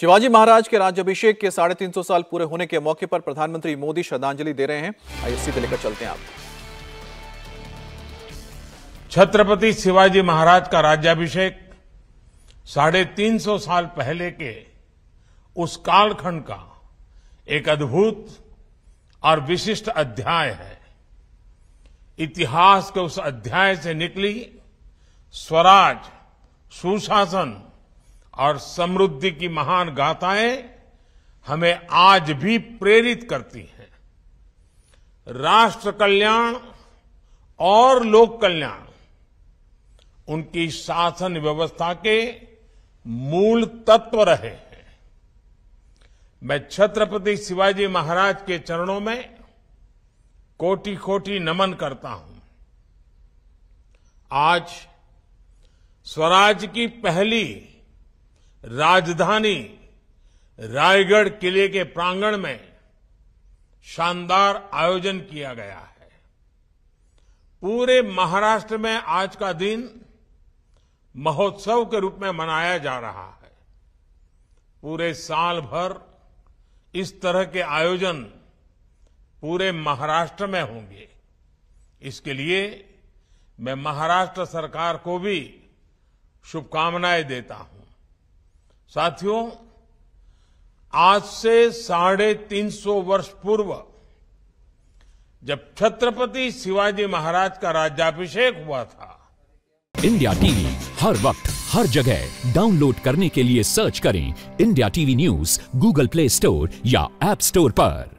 शिवाजी महाराज के राज्यभिषेक के साढ़े तीन सौ साल पूरे होने के मौके पर प्रधानमंत्री मोदी श्रद्धांजलि दे रहे हैं आइए सीधे लेकर चलते हैं आप छत्रपति शिवाजी महाराज का राज्याभिषेक साढ़े तीन सौ साल पहले के उस कालखंड का एक अद्भुत और विशिष्ट अध्याय है इतिहास के उस अध्याय से निकली स्वराज सुशासन और समृद्धि की महान गाथाएं हमें आज भी प्रेरित करती हैं राष्ट्र कल्याण और लोक कल्याण उनकी शासन व्यवस्था के मूल तत्व रहे हैं मैं छत्रपति शिवाजी महाराज के चरणों में कोटि कोटि नमन करता हूं आज स्वराज की पहली राजधानी रायगढ़ किले के प्रांगण में शानदार आयोजन किया गया है पूरे महाराष्ट्र में आज का दिन महोत्सव के रूप में मनाया जा रहा है पूरे साल भर इस तरह के आयोजन पूरे महाराष्ट्र में होंगे इसके लिए मैं महाराष्ट्र सरकार को भी शुभकामनाएं देता हूं साथियों आज से साढ़े तीन सौ वर्ष पूर्व जब छत्रपति शिवाजी महाराज का राज्याभिषेक हुआ था इंडिया टीवी हर वक्त हर जगह डाउनलोड करने के लिए सर्च करें India TV news Google Play Store या एप स्टोर पर